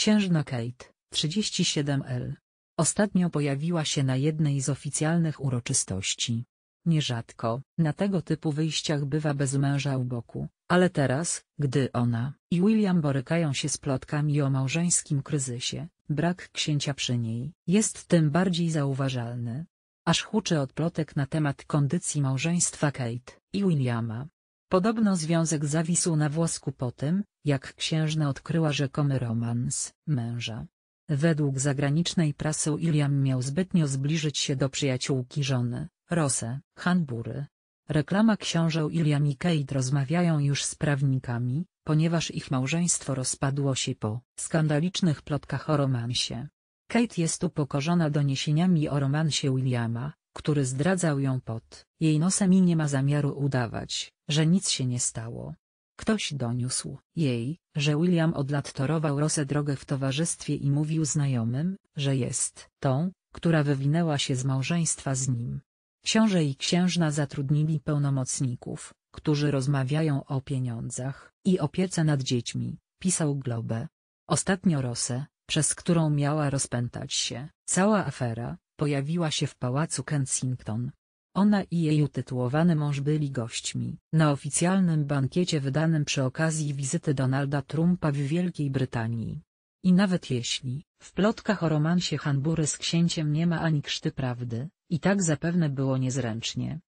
Księżna Kate, 37L. Ostatnio pojawiła się na jednej z oficjalnych uroczystości. Nierzadko, na tego typu wyjściach bywa bez męża u boku, ale teraz, gdy ona i William borykają się z plotkami o małżeńskim kryzysie, brak księcia przy niej jest tym bardziej zauważalny. Aż huczy od plotek na temat kondycji małżeństwa Kate i Williama, Podobno związek zawisł na włosku po tym, jak księżna odkryła rzekomy romans męża. Według zagranicznej prasy William miał zbytnio zbliżyć się do przyjaciółki żony, Rose, Hanbury. Reklama książę William i Kate rozmawiają już z prawnikami, ponieważ ich małżeństwo rozpadło się po skandalicznych plotkach o romansie. Kate jest upokorzona doniesieniami o romansie Williama, który zdradzał ją pod jej nosem i nie ma zamiaru udawać, że nic się nie stało. Ktoś doniósł jej, że William od lat torował Rosę drogę w towarzystwie i mówił znajomym, że jest tą, która wywinęła się z małżeństwa z nim. Książę i księżna zatrudnili pełnomocników, którzy rozmawiają o pieniądzach i opiece nad dziećmi, pisał Globe. Ostatnio Rosę, przez którą miała rozpętać się cała afera, pojawiła się w pałacu Kensington. Ona i jej utytułowany mąż byli gośćmi. Na oficjalnym bankiecie wydanym przy okazji wizyty Donalda Trumpa w Wielkiej Brytanii. I nawet jeśli, w plotkach o romansie Hanbury z księciem nie ma ani krzty prawdy, i tak zapewne było niezręcznie.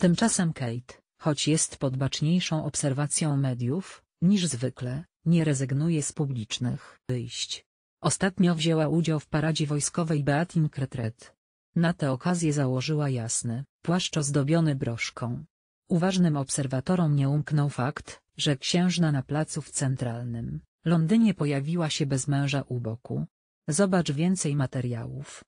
Tymczasem Kate, choć jest pod baczniejszą obserwacją mediów, niż zwykle, nie rezygnuje z publicznych wyjść. Ostatnio wzięła udział w paradzie wojskowej Beatin Kretret. Na tę okazję założyła jasny, płaszcz ozdobiony broszką. Uważnym obserwatorom nie umknął fakt, że księżna na placu w centralnym Londynie pojawiła się bez męża u boku. Zobacz więcej materiałów.